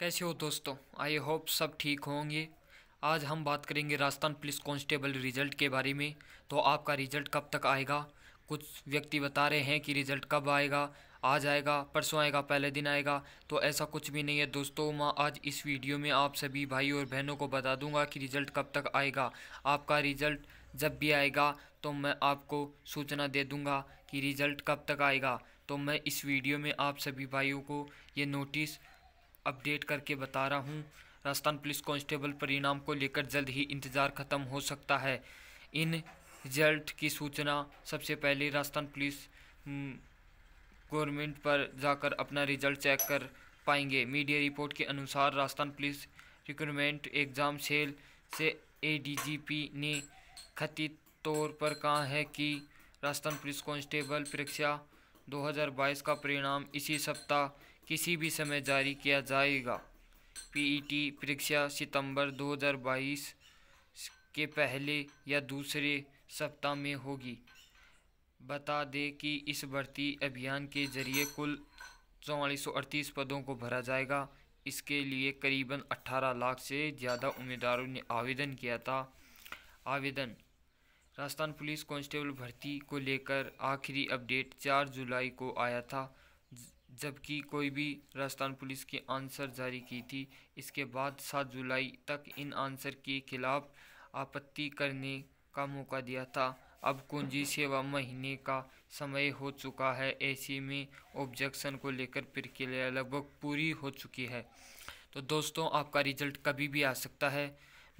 कैसे हो दोस्तों आई होप सब ठीक होंगे आज हम बात करेंगे राजस्थान पुलिस कांस्टेबल रिजल्ट के बारे में तो आपका रिजल्ट कब तक आएगा कुछ व्यक्ति बता रहे हैं कि रिजल्ट कब आएगा आज आएगा परसों आएगा पहले दिन आएगा तो ऐसा कुछ भी नहीं है दोस्तों मैं आज इस वीडियो में आप सभी भाई और बहनों को बता दूंगा कि रिजल्ट कब तक आएगा आपका रिजल्ट जब भी आएगा तो मैं आपको सूचना दे दूंगा कि रिजल्ट कब तक आएगा तो मैं इस वीडियो में आप सभी भाइयों को ये नोटिस अपडेट करके बता रहा हूँ राजस्थान पुलिस कांस्टेबल परिणाम को लेकर जल्द ही इंतज़ार ख़त्म हो सकता है इन रिजल्ट की सूचना सबसे पहले राजस्थान पुलिस हम्म, गवर्नमेंट पर जाकर अपना रिजल्ट चेक कर पाएंगे मीडिया रिपोर्ट के अनुसार Rajasthan police recruitment exam cell से एडीजीपी ने खतित तौर पर कहा है कि राजस्थान पुलिस कांस्टेबल परीक्षा 2022 का परिणाम इसी सप्ताह किसी भी समय जारी किया जाएगा पीईटी परीक्षा सितंबर 2022 के पहले या दूसरे सप्ताह में होगी बता दें कि इस भर्ती अभियान के जरिए कुल चौवालीस पदों को भरा जाएगा इसके लिए करीबन 18 लाख से ज़्यादा उम्मीदवारों ने आवेदन किया था आवेदन राजस्थान पुलिस कांस्टेबल भर्ती को लेकर आखिरी अपडेट 4 जुलाई को आया था जबकि कोई भी राजस्थान पुलिस की आंसर जारी की थी इसके बाद 7 जुलाई तक इन आंसर के खिलाफ आपत्ति करने का मौका दिया था अब कुंजी सेवा महीने का समय हो चुका है ऐसे में ऑब्जेक्शन को लेकर प्रक्रिया लगभग पूरी हो चुकी है तो दोस्तों आपका रिजल्ट कभी भी आ सकता है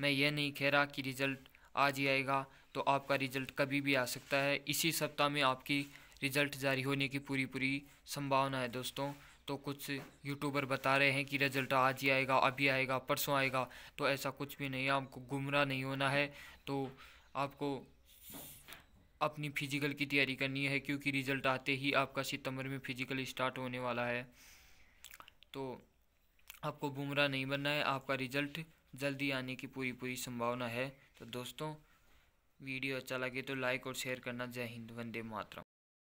मैं ये नहीं कह रहा कि रिजल्ट आज ही आएगा तो आपका रिज़ल्ट कभी भी आ सकता है इसी सप्ताह में आपकी रिज़ल्ट जारी होने की पूरी पूरी संभावना है दोस्तों तो कुछ यूट्यूबर बता रहे हैं कि रिज़ल्ट आज ही आएगा अभी आएगा परसों आएगा तो ऐसा कुछ भी नहीं है आपको गुमराह नहीं होना है तो आपको अपनी फिजिकल की तैयारी करनी है क्योंकि रिज़ल्ट आते ही आपका सितंबर में फिजिकल स्टार्ट होने वाला है तो आपको गुमराह नहीं बनना है आपका रिज़ल्ट जल्दी आने की पूरी पूरी संभावना है तो दोस्तों वीडियो अच्छा लगे तो लाइक और शेयर करना जय हिंद वंदे मातरम